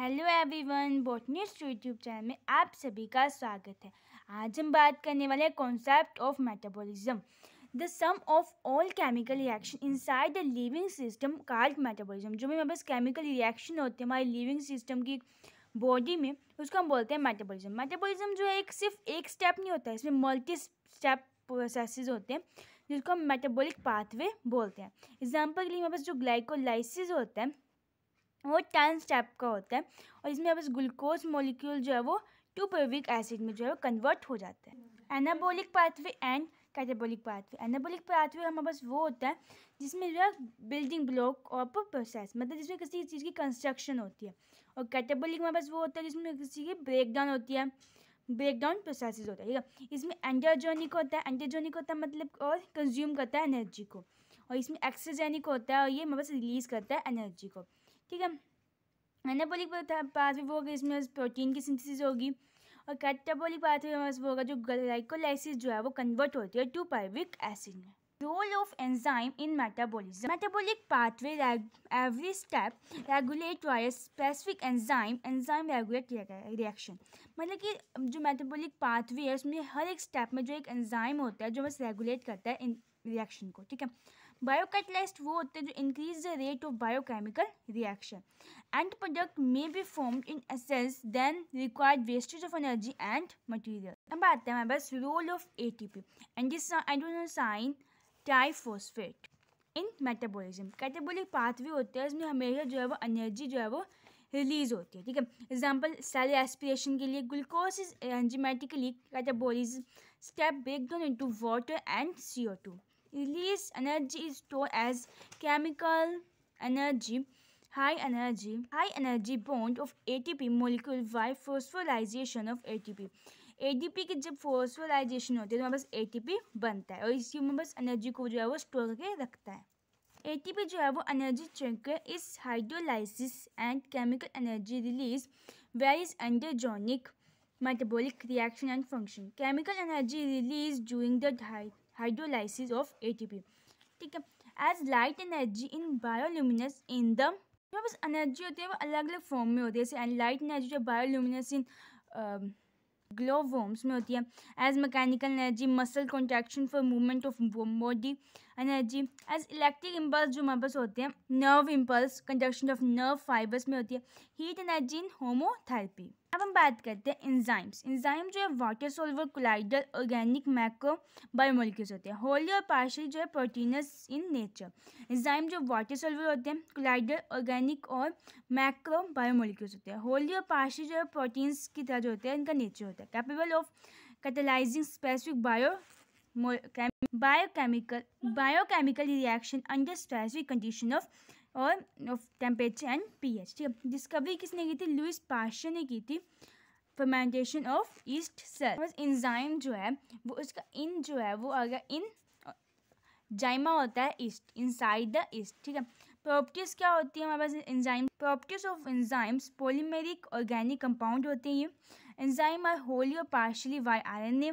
Hello everyone news YouTube channel में आप सभी का स्वागत है आज हम बात करने वाले हैं concept of metabolism the sum of all chemical reaction inside the living system called metabolism जो भी हमारे पास केमिकल रिएक्शन होते हैं हमारे लिविंग सिस्टम की बॉडी में उसको हम बोलते हैं मेटाबोलिज्म मेटाबोलिज्म जो है एक सिर्फ एक स्टेप नहीं होता है इसमें मल्टी स्टेप प्रोसेसेस होते हैं जिसको हम मेटाबोलिक पाथवे बोलते हैं एग्जाम्पल के लिए हमारे पास जो ग्लाइकोलाइसिस होता है वो टेंस स्टेप का होता है और इसमें बस ग्लूकोज मोलिक्यूल जो है वो ट्यूबरविक एसिड में जो है वो कन्वर्ट हो जाता है anabolic pathway and catabolic pathway anabolic pathway हमारे पास वो होता है जिसमें जो है बिल्डिंग ब्लॉक ऑफ प्रोसेस मतलब जिसमें किसी चीज़ की कंस्ट्रक्शन होती है और कैटाबोलिक हमारे पास वो होता है जिसमें किसी की ब्रेकडाउन होती है ब्रेकडाउन प्रोसेस होता है ठीक है इसमें एंडियोजोनिक होता है एंडियोजोनिक होता है मतलब और कंज्यूम करता है एनर्जी को और इसमें एक्सोजेनिक होता है और ये हमारे पास रिलीज़ करता है एनर्जी को ठीक है एनाबोलिक पाथवे वो होगा इसमें प्रोटीन की सिंथेसिस होगी और कैटाबोलिक पाथवे में वो होगा जो ग्लाइकोलाइसिस जो है वो कन्वर्ट होती है टू पाइविक एसिड में role of enzyme in metabolism metabolic pathway every step regulate by specific enzyme enzyme regulate किया गया रिएक्शन मतलब कि जो मेटाबोलिक पाथवे है उसमें हर एक स्टेप में जो एक एंजाइम होता है जो बस रेगुलेट करता है इन रिएक्शन को ठीक है बायोकैटलाइस्ट वो होते हैं जो increase the rate of biochemical reaction and product may be form in essence then required wastage of energy and material अब आते हैं हमारे पास role of ATP and adenosine triphosphate in metabolism catabolic pathway होते हैं इसमें हमेशा जो है वो एनर्जी जो है वो रिलीज होती है ठीक है एग्जाम्पल सेल एस्पिरेशन के लिए glucose is enzymatically catabolised step break down into water and C O two energy energy is stored as chemical energy. High energy, high energy bond of ATP molecule by phosphorylation of ATP. P के जब फोस्फोलाइजेशन होती है तो हमारे पास P बनता है और इसी में बस एनर्जी को जो है वो स्टोर करके रखता है पी जो है वो एनर्जी कर इस hydrolysis and chemical energy release where is endergonic metabolic reaction and function chemical energy release during the A T P ठीक है as light energy in bioluminescence in the जो बस एनर्जी होती है वो अलग अलग फॉर्म में होती है जैसे लाइट एनर्जी जो बायोल्यूमिनस इन वॉर्म्स में होती है as mechanical energy muscle contraction for movement of body energy as electric impulse जो हमारे पास होते हैं nerve impulse conduction of nerve fibres में होती है हीट एनर्जी इन होमोथेरेपी अब हम बात करते हैं इंजाइम्स इंजाइम जो है water soluble colloidal organic macro biomolecules होते हैं होली और पार्शली जो है प्रोटीनस इन नेचर इंजाइम जो वाटर सोलवर होते हैं कोलाइडल ऑर्गेनिक और मैक्रो बायोमोलिक्यूल्स होते हैं होली और पार्शली जो है प्रोटीन्स की तरह जो होते हैं इनका नेचर होता है capable of catalysing specific bio biochemical biochemical reaction under stress with condition of और टेम्परेचर एंड पी एच ठीक है डिस्कवरी किसने की थी लुइस पाशे ने की थी फर्मेंटेशन ऑफ ईस्ट सेल बस इंजाइम जो है वो उसका इन जो है वो अगर इन जाइमा होता है ईस्ट इनसाइड द ईस्ट ठीक है प्रॉपर्टीज़ क्या होती है हमारे पास enzyme properties of enzymes polymeric organic compound होते हैं ये इंजाइम आर होली और partially by R N A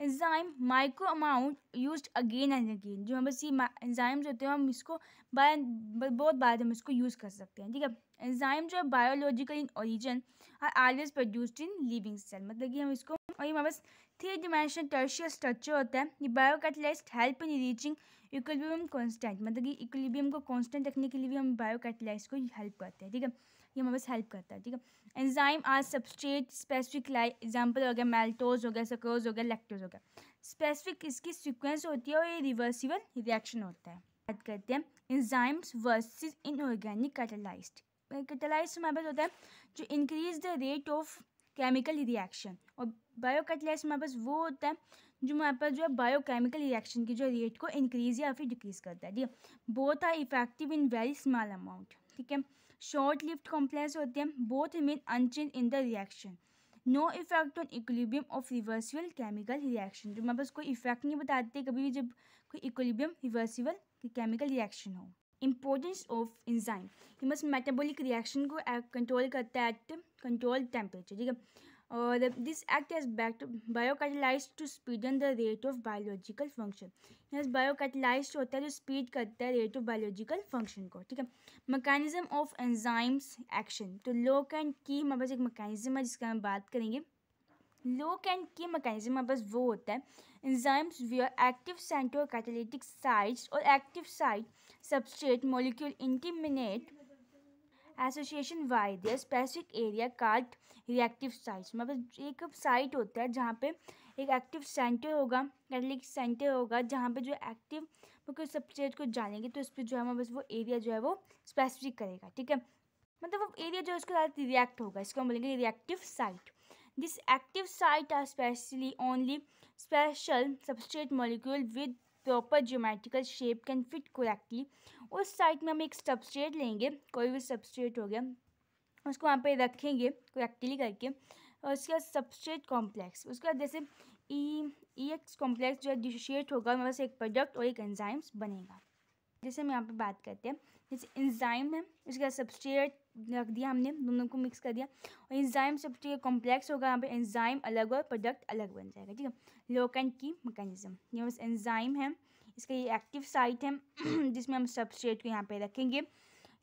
enzyme micro amount use again and again जो हम ये एंजाइम जो होते हैं हम इसको बाय बहुत बार हम इसको यूज़ कर सकते हैं ठीक है एंजाइम जो है biological in origin are always produced in living cell मतलब कि हम इसको और ये हमारे पास थ्री डिमेंशनल टर्शियल स्ट्रक्चर होता है ये biocatalyst help in reaching equilibrium constant मतलब कि इक्विलिब्रियम को कॉन्स्टेंट रखने के लिए भी हम बायोकैटलाइस्ट को हेल्प करते हैं ठीक है ये हमें बस हेल्प करता है ठीक है enzyme are substrate specific like example हो गया मेल्टोज हो गया सकोज हो गया लेक्टोज हो गया स्पेसिफिक इसकी सिक्वेंस होती है और ये रिवर्सिबल रिएक्शन होता है बात करते हैं enzymes versus inorganic catalysts catalysts हमारे पास होता है जो increase the rate of chemical reaction और बायो कैटेलाइज हमारे पास वो होता है जो हमारे पास जो है बायो केमिकल रिएक्शन की जो रेट को इंक्रीज या फिर डिक्रीज करता है ठीक है both are effective in very small amount ठीक है short-lived कॉम्प्लेक्स होते them both remain unchanged in the reaction no effect on equilibrium of reversible chemical reaction जो मैं बस कोई इफेक्ट नहीं बताते कभी भी जब कोई इक्विलिब्रियम रिवर्सिबल केमिकल रिएक्शन हो इम्पोर्टेंस ऑफ इंजाइम ये बस मेटाबॉलिक रिएक्शन को कंट्रोल करता है एट कंट्रोल टेम्परेचर ठीक है or the, this act as biocatalyzed to speeden the rate of biological function yes biocatalyzed होता है जो speed करता है rate of biological function को ठीक है mechanism of enzymes action तो lock and key हमारे पास एक mechanism है जिसका हम बात करेंगे लोक एंड की मैकेनिज्म हमारे पास वो होता है enzymes bear active centre catalytic sites और active site substrate molecule intimate association by their specific area called reactive sites मतलब एक साइट होता है जहाँ पे एक एक्टिव सेंटर होगा कैटलिक सेंटर होगा जहाँ पे जो एक्टिव क्योंकि सब्सट्रेट को जानेंगे तो उस पर जो है बस मतलब वो एरिया जो है वो स्पेसिफिक करेगा ठीक है मतलब वो एरिया जो है उसके साथ रिएक्ट होगा इसको हम बोलेंगे reactive site this active site are specially only special substrate molecule with proper geometrical shape can fit correctly उस साइड में हम एक सब्सट्रेट लेंगे कोई भी सब्सट्रेट हो गया उसको वहाँ पे रखेंगे कोई करके और उसके बाद सब्सट्रेट कॉम्प्लेक्स उसके बाद जैसे ई ई एक्स कॉम्प्लेक्स जो है डिशोशिएट होगा हमारे पास एक प्रोडक्ट और एक एंजाइम्स बनेगा जैसे हम यहाँ पे बात करते हैं जैसे इंजाइम है इसके बाद सब्सट्रेट रख दिया हमने दोनों को मिक्स कर दिया और इंजाइम सब्सट्रेट कॉम्प्लेक्स होगा यहाँ पे इंजाइम अलग और प्रोडक्ट अलग बन जाएगा ठीक है एंड की मकैनिज़म ये बस इंजाइम है इसका ये एक्टिव साइट है जिसमें हम सब्सट्रेट को यहाँ पर रखेंगे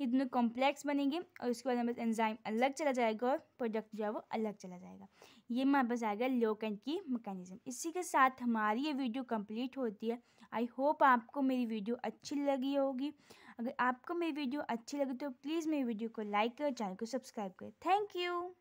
ये दोनों कॉम्प्लेक्स बनेंगे और उसके बाद हमें एंजाइम अलग चला जाएगा और प्रोडक्ट जो है वो अलग चला जाएगा ये वापस आ गया लोक एंड की मैकेनिज़्म इसी के साथ हमारी ये वीडियो कंप्लीट होती है आई होप आपको मेरी वीडियो अच्छी लगी होगी अगर आपको मेरी वीडियो अच्छी लगी तो प्लीज़ मेरी वीडियो को लाइक करें चैनल को सब्सक्राइब करें थैंक यू